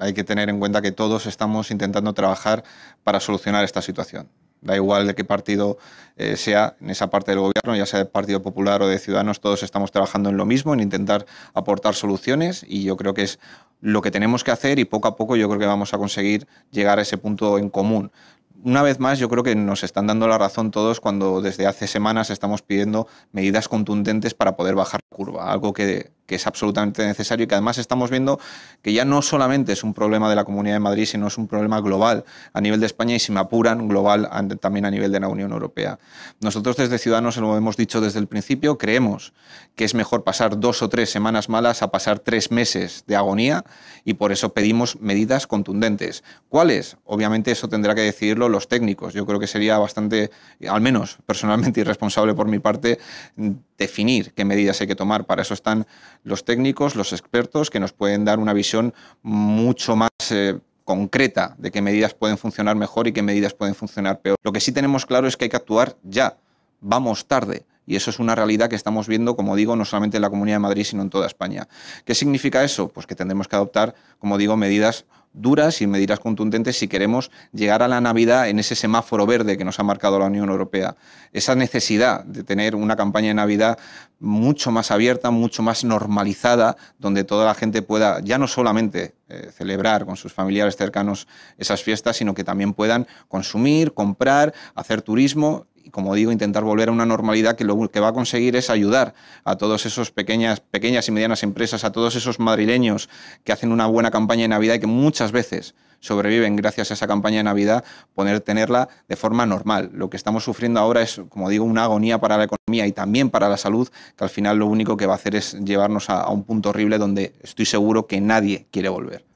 Hay que tener en cuenta que todos estamos intentando trabajar para solucionar esta situación. Da igual de qué partido eh, sea en esa parte del gobierno, ya sea del Partido Popular o de Ciudadanos, todos estamos trabajando en lo mismo, en intentar aportar soluciones y yo creo que es lo que tenemos que hacer y poco a poco yo creo que vamos a conseguir llegar a ese punto en común una vez más, yo creo que nos están dando la razón todos cuando desde hace semanas estamos pidiendo medidas contundentes para poder bajar la curva, algo que que es absolutamente necesario y que además estamos viendo que ya no solamente es un problema de la Comunidad de Madrid, sino es un problema global a nivel de España y, si me apuran, global también a nivel de la Unión Europea. Nosotros desde Ciudadanos lo hemos dicho desde el principio, creemos que es mejor pasar dos o tres semanas malas a pasar tres meses de agonía y por eso pedimos medidas contundentes. ¿Cuáles? Obviamente eso tendrá que decidirlo los técnicos. Yo creo que sería bastante, al menos personalmente irresponsable por mi parte, definir qué medidas hay que tomar. Para eso están los técnicos, los expertos, que nos pueden dar una visión mucho más eh, concreta de qué medidas pueden funcionar mejor y qué medidas pueden funcionar peor. Lo que sí tenemos claro es que hay que actuar ya, vamos tarde. Y eso es una realidad que estamos viendo, como digo, no solamente en la Comunidad de Madrid, sino en toda España. ¿Qué significa eso? Pues que tendremos que adoptar, como digo, medidas duras y medidas contundentes si queremos llegar a la Navidad en ese semáforo verde que nos ha marcado la Unión Europea. Esa necesidad de tener una campaña de Navidad mucho más abierta, mucho más normalizada, donde toda la gente pueda ya no solamente eh, celebrar con sus familiares cercanos esas fiestas, sino que también puedan consumir, comprar, hacer turismo como digo, intentar volver a una normalidad que lo que va a conseguir es ayudar a todas esas pequeñas, pequeñas y medianas empresas, a todos esos madrileños que hacen una buena campaña de Navidad y que muchas veces sobreviven gracias a esa campaña de Navidad, poder tenerla de forma normal. Lo que estamos sufriendo ahora es, como digo, una agonía para la economía y también para la salud, que al final lo único que va a hacer es llevarnos a un punto horrible donde estoy seguro que nadie quiere volver.